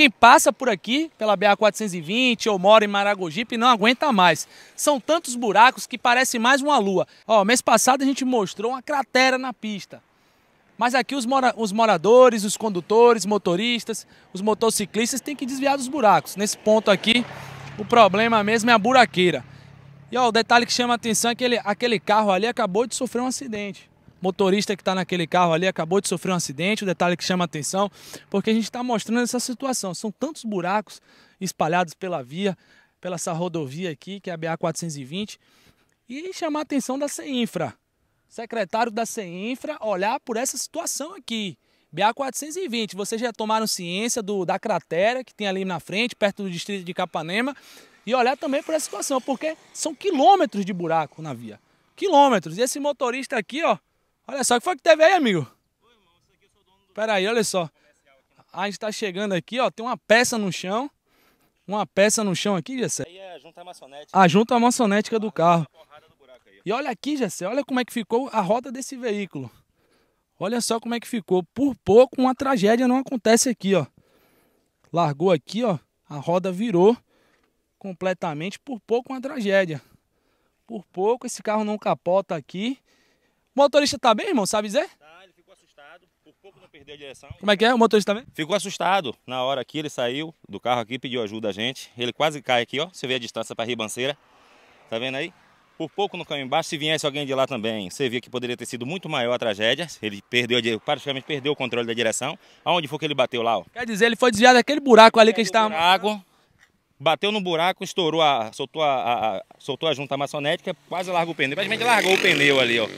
Quem passa por aqui, pela BA-420 ou mora em Maragogipe, não aguenta mais. São tantos buracos que parece mais uma lua. Ó, mês passado a gente mostrou uma cratera na pista. Mas aqui os, mora os moradores, os condutores, motoristas, os motociclistas têm que desviar dos buracos. Nesse ponto aqui, o problema mesmo é a buraqueira. E ó, o detalhe que chama a atenção é que ele, aquele carro ali acabou de sofrer um acidente motorista que está naquele carro ali acabou de sofrer um acidente, o um detalhe que chama atenção, porque a gente está mostrando essa situação. São tantos buracos espalhados pela via, pela essa rodovia aqui, que é a BA-420, e chamar a atenção da CEINFRA. Secretário da CEINFRA olhar por essa situação aqui. BA-420, vocês já tomaram ciência do, da cratera que tem ali na frente, perto do distrito de Capanema, e olhar também por essa situação, porque são quilômetros de buraco na via. Quilômetros. E esse motorista aqui, ó, Olha só, o que foi que teve aí, amigo? Pera aí, olha só. A gente tá chegando aqui, ó, tem uma peça no chão. Uma peça no chão aqui, Jessé. Aí é a junta maçonética. A ah, junta maçonética do carro. E olha aqui, Jessé, olha como é que ficou a roda desse veículo. Olha só como é que ficou. Por pouco uma tragédia não acontece aqui, ó. Largou aqui, ó. A roda virou completamente. Por pouco uma tragédia. Por pouco esse carro não capota aqui. O motorista tá bem, irmão? Sabe dizer? Tá, ele ficou assustado. Por pouco não perdeu a direção. Como é que é? O motorista também? Tá ficou assustado. Na hora aqui, ele saiu do carro aqui, pediu ajuda a gente. Ele quase cai aqui, ó. Você vê a distância pra ribanceira. Tá vendo aí? Por pouco não caiu embaixo. Se viesse alguém de lá também, você via que poderia ter sido muito maior a tragédia. Ele perdeu, praticamente perdeu o controle da direção. Aonde foi que ele bateu lá? Ó. Quer dizer, ele foi desviado daquele buraco ali que estava. Buraco, bateu no buraco, estourou a, soltou a, a, a soltou a junta maçonética, quase largou o pneu. Praticamente largou o pneu ali, ó.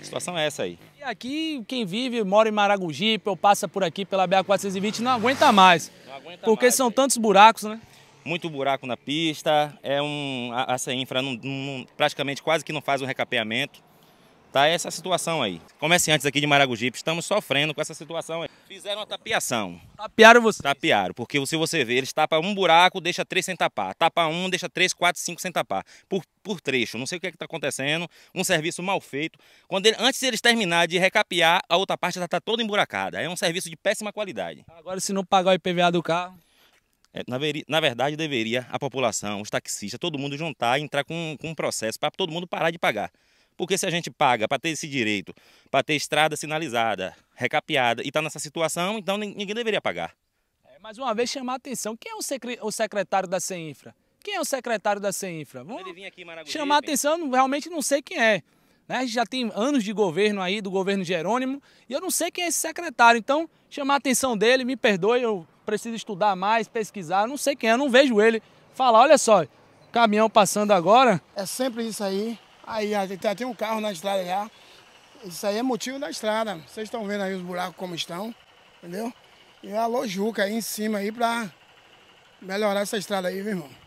A situação é essa aí. E aqui, quem vive, mora em Maragogipe ou passa por aqui pela BA-420, não aguenta mais. Não aguenta porque mais, são né? aí. tantos buracos, né? Muito buraco na pista, é um, essa infra não, não, praticamente quase que não faz um recapeamento tá essa situação aí. Comerciantes aqui de Maragogipe estamos sofrendo com essa situação aí. Fizeram a tapiação. Tapearam você Tapearam, porque se você ver, eles tapam um buraco, deixa três sem tapar. Tapa um, deixa três, quatro, cinco sem tapar. Por, por trecho, não sei o que é está acontecendo, um serviço mal feito. Quando ele, antes de eles terminarem de recapear, a outra parte já está toda emburacada. É um serviço de péssima qualidade. Agora, se não pagar o IPVA do carro... É, na, verdade, deveria a população, os taxistas, todo mundo juntar e entrar com, com um processo para todo mundo parar de pagar. Porque se a gente paga para ter esse direito, para ter estrada sinalizada, recapeada, e está nessa situação, então ninguém deveria pagar. É, mais uma vez chamar a atenção, quem é o, secre o secretário da CEINFRA? Quem é o secretário da CEINFRA? Vamos aqui, chamar a atenção, realmente não sei quem é. Né? A gente já tem anos de governo aí, do governo Jerônimo, e eu não sei quem é esse secretário. Então, chamar a atenção dele, me perdoe, eu preciso estudar mais, pesquisar, não sei quem é, eu não vejo ele falar, olha só, caminhão passando agora. É sempre isso aí. Aí já tem um carro na estrada já. Isso aí é motivo da estrada. Vocês estão vendo aí os buracos como estão, entendeu? E a lojuca aí em cima aí pra melhorar essa estrada aí, viu, irmão?